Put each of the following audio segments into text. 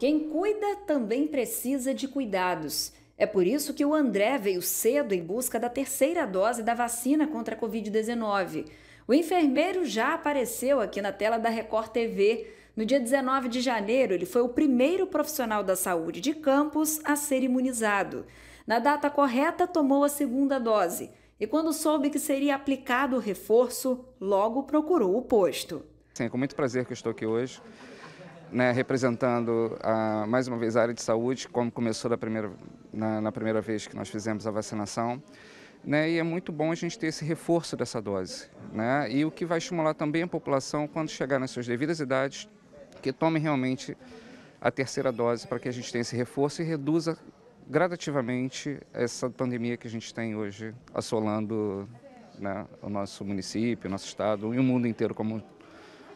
Quem cuida também precisa de cuidados. É por isso que o André veio cedo em busca da terceira dose da vacina contra a Covid-19. O enfermeiro já apareceu aqui na tela da Record TV. No dia 19 de janeiro, ele foi o primeiro profissional da saúde de Campos a ser imunizado. Na data correta, tomou a segunda dose e, quando soube que seria aplicado o reforço, logo procurou o posto. Sim, com muito prazer que estou aqui hoje né, representando a, ah, mais uma vez a área de saúde, como começou primeira, na, na, primeira vez que nós fizemos a vacinação. Né, e é muito bom a gente ter esse reforço dessa dose. Né, e o que vai estimular também a população, quando chegar nas suas devidas idades, que tome realmente a terceira dose para que a gente tenha esse reforço e reduza gradativamente essa pandemia que a gente tem hoje assolando né, o nosso município, o nosso estado e o mundo inteiro como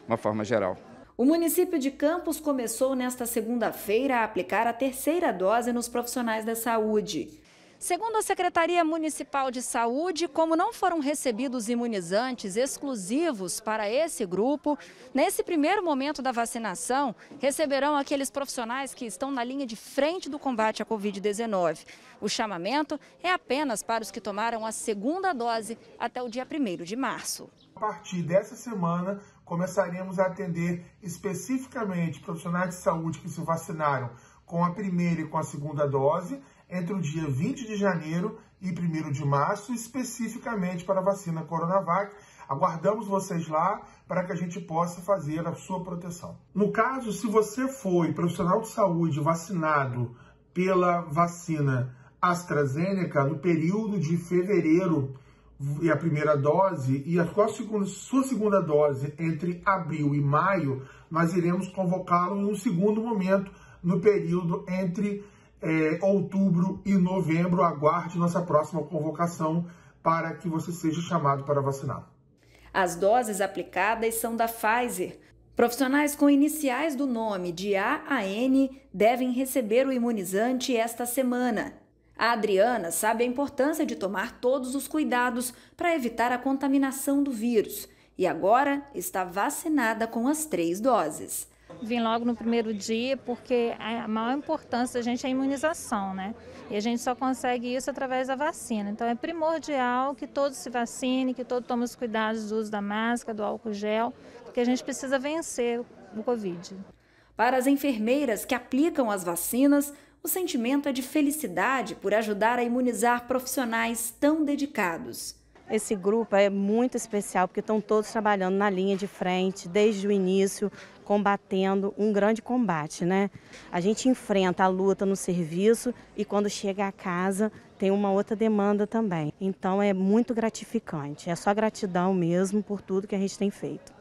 uma forma geral. O município de Campos começou nesta segunda-feira a aplicar a terceira dose nos profissionais da saúde. Segundo a Secretaria Municipal de Saúde, como não foram recebidos imunizantes exclusivos para esse grupo, nesse primeiro momento da vacinação, receberão aqueles profissionais que estão na linha de frente do combate à Covid-19. O chamamento é apenas para os que tomaram a segunda dose até o dia 1 de março. A partir dessa semana, começaremos a atender especificamente profissionais de saúde que se vacinaram com a primeira e com a segunda dose entre o dia 20 de janeiro e 1 de março, especificamente para a vacina Coronavac. Aguardamos vocês lá para que a gente possa fazer a sua proteção. No caso, se você foi profissional de saúde vacinado pela vacina AstraZeneca no período de fevereiro e a primeira dose e a sua segunda, sua segunda dose entre abril e maio, nós iremos convocá-lo em um segundo momento no período entre é, outubro e novembro. Aguarde nossa próxima convocação para que você seja chamado para vacinar. As doses aplicadas são da Pfizer. Profissionais com iniciais do nome de A a N devem receber o imunizante esta semana. A Adriana sabe a importância de tomar todos os cuidados para evitar a contaminação do vírus e agora está vacinada com as três doses. Vim logo no primeiro dia, porque a maior importância da gente é a imunização, né? E a gente só consegue isso através da vacina. Então é primordial que todos se vacinem, que todos tomem os cuidados do uso da máscara, do álcool gel, porque a gente precisa vencer o Covid. Para as enfermeiras que aplicam as vacinas, o sentimento é de felicidade por ajudar a imunizar profissionais tão dedicados. Esse grupo é muito especial porque estão todos trabalhando na linha de frente desde o início, combatendo um grande combate, né? A gente enfrenta a luta no serviço e quando chega a casa tem uma outra demanda também. Então é muito gratificante. É só gratidão mesmo por tudo que a gente tem feito.